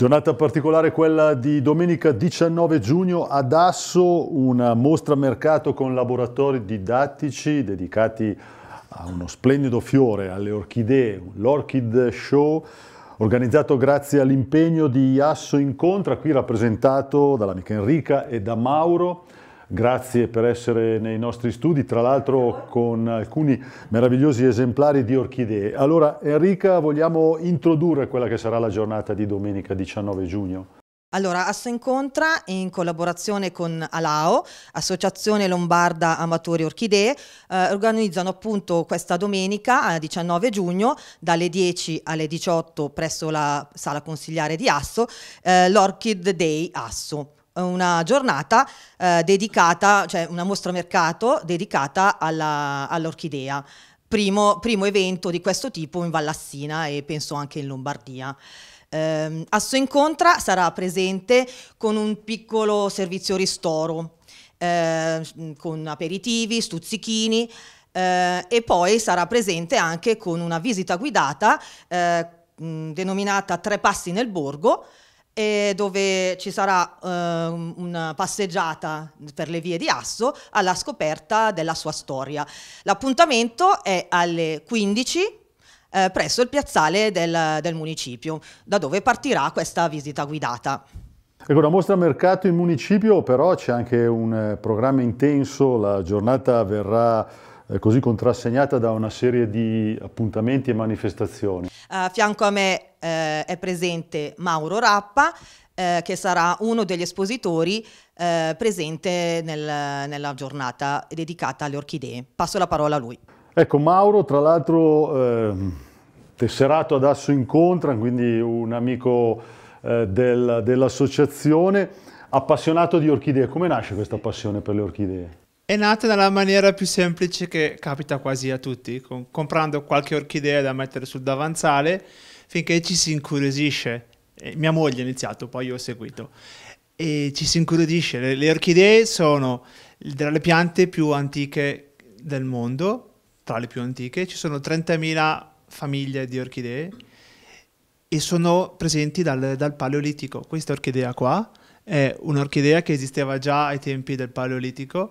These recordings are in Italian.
Giornata particolare quella di domenica 19 giugno ad Asso, una mostra mercato con laboratori didattici dedicati a uno splendido fiore, alle orchidee, l'Orchid Show, organizzato grazie all'impegno di Asso Incontra, qui rappresentato dall'amica Enrica e da Mauro grazie per essere nei nostri studi, tra l'altro con alcuni meravigliosi esemplari di orchidee. Allora Enrica, vogliamo introdurre quella che sarà la giornata di domenica 19 giugno? Allora, Asso Incontra, in collaborazione con Alao, Associazione Lombarda Amatori Orchidee, eh, organizzano appunto questa domenica, 19 eh, giugno, dalle 10 alle 18 presso la sala consigliare di Asso, eh, l'Orchid Day Asso una giornata eh, dedicata, cioè una mostra mercato dedicata alla, all'orchidea. Primo, primo, evento di questo tipo in Vallassina e penso anche in Lombardia. Eh, suo Incontra sarà presente con un piccolo servizio ristoro, eh, con aperitivi, stuzzichini eh, e poi sarà presente anche con una visita guidata eh, denominata Tre Passi nel Borgo, dove ci sarà uh, una passeggiata per le vie di Asso alla scoperta della sua storia. L'appuntamento è alle 15 eh, presso il piazzale del, del, municipio, da dove partirà questa visita guidata. Ecco, la mostra mercato in municipio però c'è anche un eh, programma intenso, la giornata verrà eh, così contrassegnata da una serie di appuntamenti e manifestazioni. A fianco a me eh, è presente Mauro Rappa, eh, che sarà uno degli espositori eh, presente nel, nella giornata dedicata alle orchidee. Passo la parola a lui. Ecco, Mauro, tra l'altro, ehm, tesserato ad Asso Incontra, quindi un amico eh, del, dell'associazione, appassionato di orchidee. Come nasce questa passione per le orchidee? È nata nella maniera più semplice che capita quasi a tutti, con, comprando qualche orchidea da mettere sul davanzale finché ci si incuriosisce. E mia moglie ha iniziato, poi io ho seguito. E ci si incuriosisce. Le, le orchidee sono tra le piante più antiche del mondo, tra le più antiche. Ci sono 30.000 famiglie di orchidee e sono presenti dal, dal Paleolitico. Questa orchidea qua è un'orchidea che esisteva già ai tempi del Paleolitico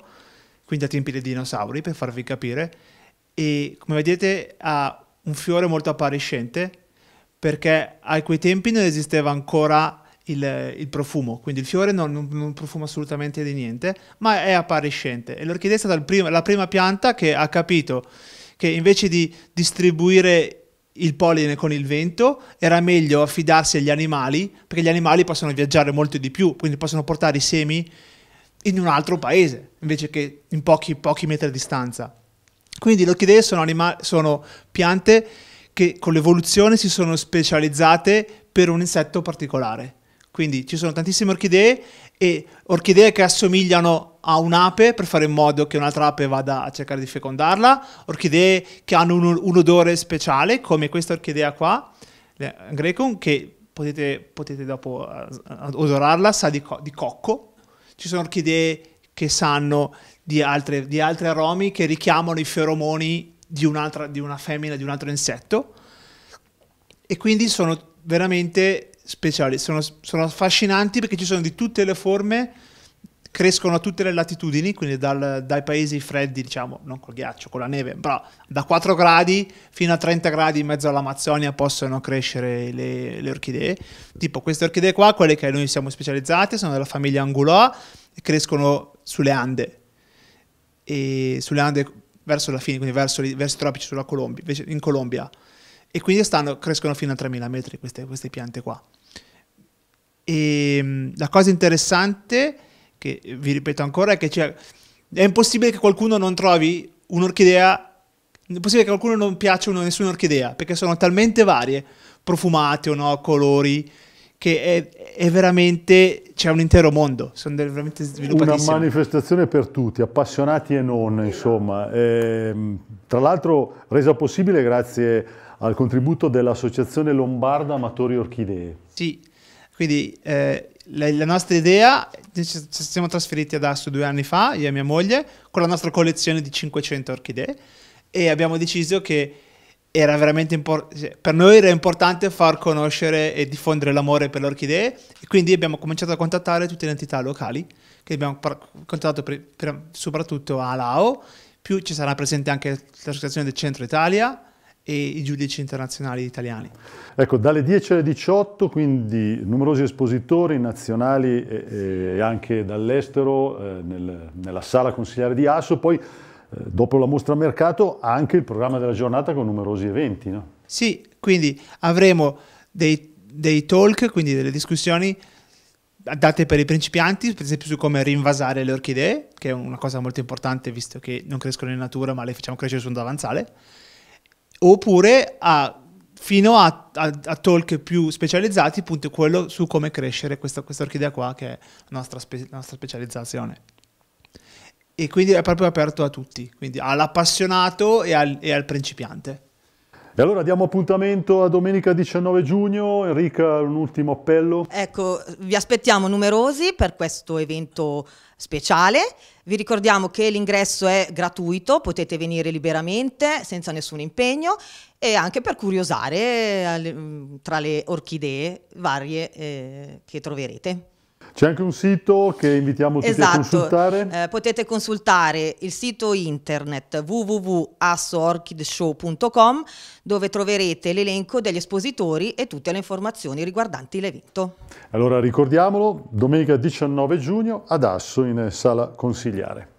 quindi a tempi dei dinosauri, per farvi capire. E come vedete ha un fiore molto appariscente, perché a quei tempi non esisteva ancora il, il profumo, quindi il fiore non, non, non, profuma assolutamente di niente, ma è appariscente. E l'orchidea è stata prima, la prima pianta che ha capito che invece di distribuire il polline con il vento, era meglio affidarsi agli animali, perché gli animali possono viaggiare molto di più, quindi possono portare i semi in un altro paese, invece che in pochi, pochi metri di distanza. Quindi le orchidee sono, anima- sono piante che con l'evoluzione si sono specializzate per un insetto particolare. Quindi ci sono tantissime orchidee e orchidee che assomigliano a un'ape per fare in modo che un'altra ape vada a cercare di fecondarla, orchidee che hanno un, un odore speciale come questa orchidea qua, Grecum, che potete, potete dopo eh, odorarla, sa di, co- di cocco, ci sono orchidee che sanno di altre, di altre aromi che richiamano i feromoni di, un'altra, di una femmina, di un altro insetto e quindi sono veramente speciali, sono, sono affascinanti perché ci sono di tutte le forme crescono a tutte le latitudini, quindi dal, dai paesi freddi, diciamo, non col ghiaccio, con la neve, però da 4 gradi fino a 30 gradi in mezzo all'Amazzonia possono crescere le, le orchidee. Tipo queste orchidee qua, quelle che noi siamo specializzate, sono della famiglia Anguloa e crescono sulle Ande. E sulle Ande verso la fine, quindi verso, verso i tropici sulla Colombia, in Colombia. E quindi stanno, crescono fino a 3000 metri queste, queste piante qua. E ehm, la cosa interessante che eh, vi ripeto ancora, è che cioè, è impossibile che qualcuno non trovi un'orchidea, è impossibile che qualcuno non piaccia una, nessuna orchidea, perché sono talmente varie, profumate o no, colori, che è, è veramente, c'è un intero mondo, sono veramente sviluppatissime. Una manifestazione per tutti, appassionati e non, insomma. E, ehm, tra l'altro resa possibile grazie al contributo dell'Associazione Lombarda Amatori Orchidee. Sì, quindi eh, la, la nostra idea, ci siamo trasferiti ad Asso due anni fa, io e mia moglie, con la nostra collezione di 500 orchidee e abbiamo deciso che era veramente importante, cioè, per noi era importante far conoscere e diffondere l'amore per le orchidee e quindi abbiamo cominciato a contattare tutte le entità locali che abbiamo par- contattato per, per, soprattutto a Lao, più ci sarà presente anche l'associazione del Centro Italia, e i giudici internazionali italiani. Ecco, dalle 10 alle 18, quindi numerosi espositori nazionali e, e anche dall'estero eh, nel, nella sala consigliare di Asso, poi eh, dopo la mostra mercato anche il programma della giornata con numerosi eventi. No? Sì, quindi avremo dei, dei talk, quindi delle discussioni date per i principianti, per esempio su come rinvasare le orchidee, che è una cosa molto importante visto che non crescono in natura ma le facciamo crescere su un davanzale oppure a fino a, a, a, talk più specializzati, appunto quello su come crescere questa, questa orchidea qua, che è la nostra, spe, nostra, specializzazione. E quindi è proprio aperto a tutti, quindi all'appassionato e al, e al principiante. E allora diamo appuntamento a domenica 19 giugno. Enrica, un ultimo appello. Ecco, vi aspettiamo numerosi per questo evento speciale. Vi ricordiamo che l'ingresso è gratuito, potete venire liberamente, senza nessun impegno e anche per curiosare tra le orchidee varie eh, che troverete. C'è anche un sito che invitiamo tutti esatto. a consultare. Eh, potete consultare il sito internet www.assoorchidshow.com dove troverete l'elenco degli espositori e tutte le informazioni riguardanti l'evento. Allora ricordiamolo, domenica 19 giugno ad Asso in sala consigliare.